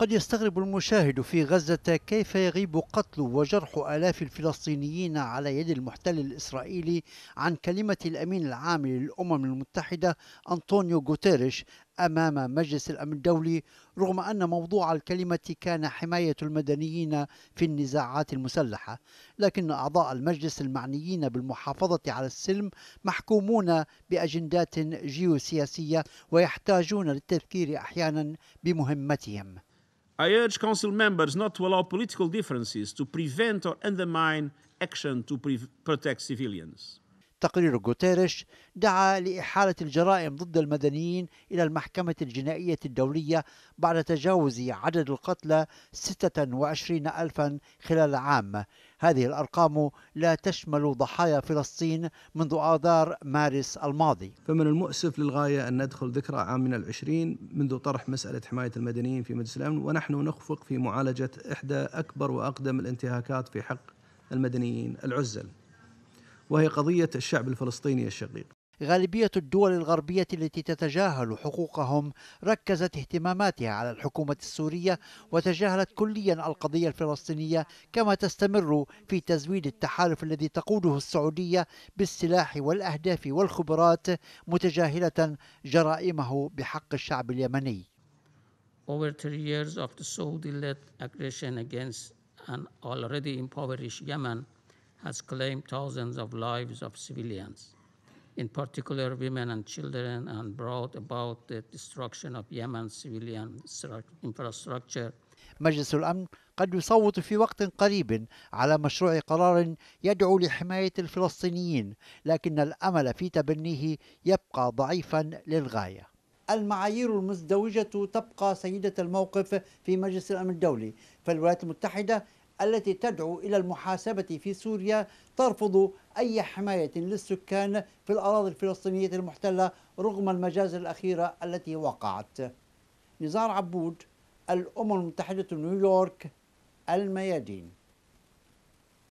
قد يستغرب المشاهد في غزة كيف يغيب قتل وجرح آلاف الفلسطينيين على يد المحتل الإسرائيلي عن كلمة الأمين العام للأمم المتحدة أنطونيو غوتيريش أمام مجلس الأمن الدولي رغم أن موضوع الكلمة كان حماية المدنيين في النزاعات المسلحة لكن أعضاء المجلس المعنيين بالمحافظة على السلم محكومون بأجندات جيوسياسية ويحتاجون للتذكير أحيانا بمهمتهم I urge Council members not to allow political differences to prevent or undermine action to protect civilians. تقرير غوتيريش دعا لإحالة الجرائم ضد المدنيين إلى المحكمة الجنائية الدولية بعد تجاوز عدد القتلى 26 ألفا خلال عام هذه الأرقام لا تشمل ضحايا فلسطين منذ آذار مارس الماضي فمن المؤسف للغاية أن ندخل ذكرى عام من العشرين منذ طرح مسألة حماية المدنيين في مجلس الأمن ونحن نخفق في معالجة إحدى أكبر وأقدم الانتهاكات في حق المدنيين العزل وهي قضية الشعب الفلسطيني الشقيق غالبية الدول الغربية التي تتجاهل حقوقهم ركزت اهتماماتها على الحكومة السورية وتجاهلت كليا القضية الفلسطينية كما تستمر في تزويد التحالف الذي تقوده السعودية بالسلاح والأهداف والخبرات متجاهلة جرائمه بحق الشعب اليمني. Over three years of the Saudi-led aggression against an already impoverished Yemen has claimed thousands of lives of civilians, in particular women and children, and brought about the destruction of Yemen's civilian infrastructure. مجلس الأمن قد يصوت في وقت قريب على مشروع قرار يدعو لحماية الفلسطينيين لكن الأمل في تبنيه يبقى ضعيفا للغاية المعايير المزدوجة تبقى سيدة الموقف في مجلس الأمن الدولي فالولايات المتحدة التي تدعو إلى المحاسبة في سوريا ترفض أي حماية للسكان في الأراضي الفلسطينية المحتلة رغم المجازر الأخيرة التي وقعت نزار عبود الأمم المتحدة نيويورك الميادين